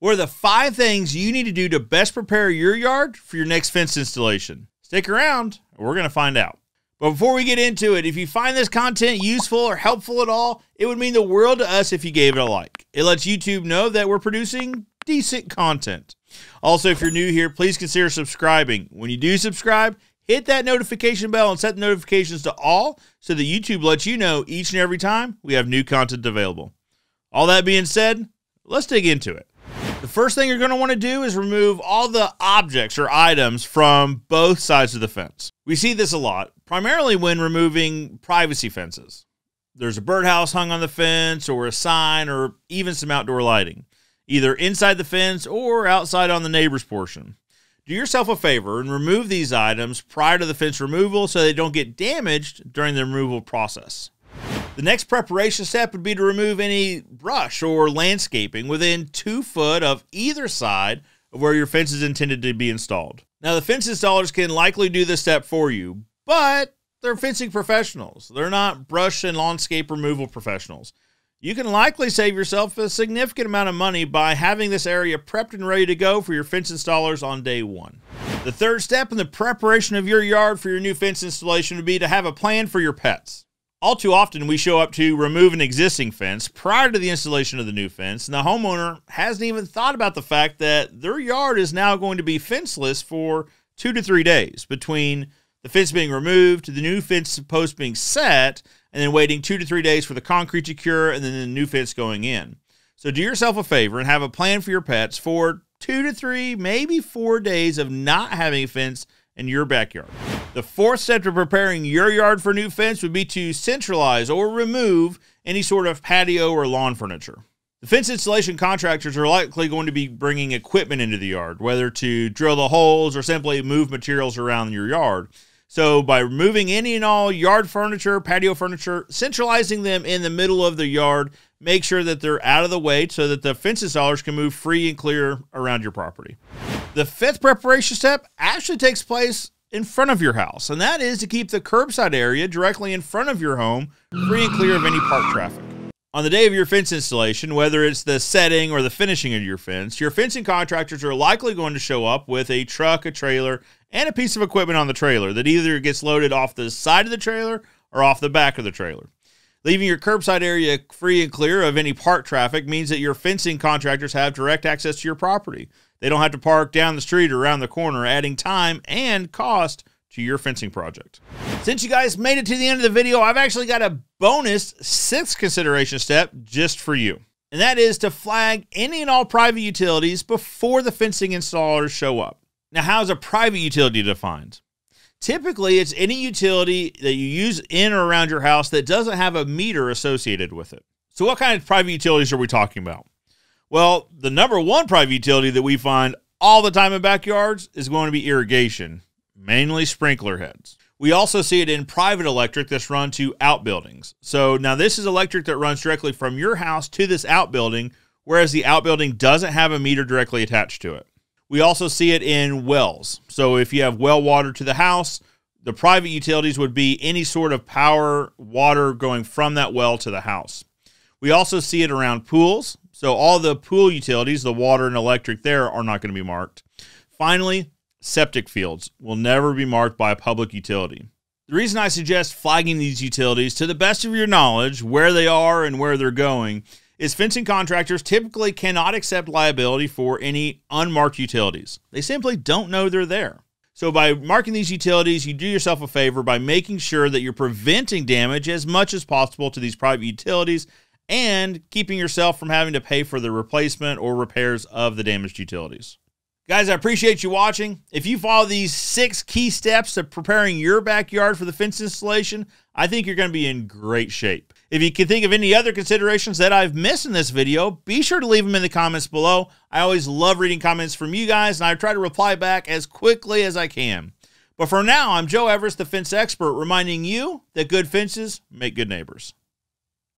What are the five things you need to do to best prepare your yard for your next fence installation? Stick around, we're going to find out. But before we get into it, if you find this content useful or helpful at all, it would mean the world to us if you gave it a like. It lets YouTube know that we're producing decent content. Also, if you're new here, please consider subscribing. When you do subscribe, hit that notification bell and set the notifications to all so that YouTube lets you know each and every time we have new content available. All that being said, let's dig into it. The first thing you're going to want to do is remove all the objects or items from both sides of the fence. We see this a lot, primarily when removing privacy fences. There's a birdhouse hung on the fence or a sign or even some outdoor lighting, either inside the fence or outside on the neighbor's portion. Do yourself a favor and remove these items prior to the fence removal so they don't get damaged during the removal process. The next preparation step would be to remove any brush or landscaping within two foot of either side of where your fence is intended to be installed. Now, the fence installers can likely do this step for you, but they're fencing professionals. They're not brush and landscape removal professionals. You can likely save yourself a significant amount of money by having this area prepped and ready to go for your fence installers on day one. The third step in the preparation of your yard for your new fence installation would be to have a plan for your pets. All too often, we show up to remove an existing fence prior to the installation of the new fence, and the homeowner hasn't even thought about the fact that their yard is now going to be fenceless for two to three days between the fence being removed, the new fence post being set, and then waiting two to three days for the concrete to cure and then the new fence going in. So do yourself a favor and have a plan for your pets for two to three, maybe four days of not having a fence in your backyard. The fourth step to preparing your yard for new fence would be to centralize or remove any sort of patio or lawn furniture. The fence installation contractors are likely going to be bringing equipment into the yard, whether to drill the holes or simply move materials around your yard. So, by removing any and all yard furniture, patio furniture, centralizing them in the middle of the yard, make sure that they're out of the way so that the fence installers can move free and clear around your property. The fifth preparation step actually takes place in front of your house, and that is to keep the curbside area directly in front of your home free and clear of any park traffic. On the day of your fence installation, whether it's the setting or the finishing of your fence, your fencing contractors are likely going to show up with a truck, a trailer, and a piece of equipment on the trailer that either gets loaded off the side of the trailer or off the back of the trailer. Leaving your curbside area free and clear of any park traffic means that your fencing contractors have direct access to your property. They don't have to park down the street or around the corner, adding time and cost to your fencing project. Since you guys made it to the end of the video, I've actually got a bonus sixth consideration step just for you. And that is to flag any and all private utilities before the fencing installers show up. Now, how is a private utility defined? Typically, it's any utility that you use in or around your house that doesn't have a meter associated with it. So, what kind of private utilities are we talking about? Well, the number one private utility that we find all the time in backyards is going to be irrigation, mainly sprinkler heads. We also see it in private electric that's run to outbuildings. So now this is electric that runs directly from your house to this outbuilding, whereas the outbuilding doesn't have a meter directly attached to it. We also see it in wells. So if you have well water to the house, the private utilities would be any sort of power, water going from that well to the house. We also see it around pools. So all the pool utilities, the water and electric there, are not going to be marked. Finally, septic fields will never be marked by a public utility. The reason I suggest flagging these utilities to the best of your knowledge, where they are and where they're going, is fencing contractors typically cannot accept liability for any unmarked utilities. They simply don't know they're there. So, by marking these utilities, you do yourself a favor by making sure that you're preventing damage as much as possible to these private utilities and keeping yourself from having to pay for the replacement or repairs of the damaged utilities. Guys, I appreciate you watching. If you follow these six key steps to preparing your backyard for the fence installation, I think you're going to be in great shape. If you can think of any other considerations that I've missed in this video, be sure to leave them in the comments below. I always love reading comments from you guys, and I try to reply back as quickly as I can. But for now, I'm Joe Everest, the fence expert, reminding you that good fences make good neighbors.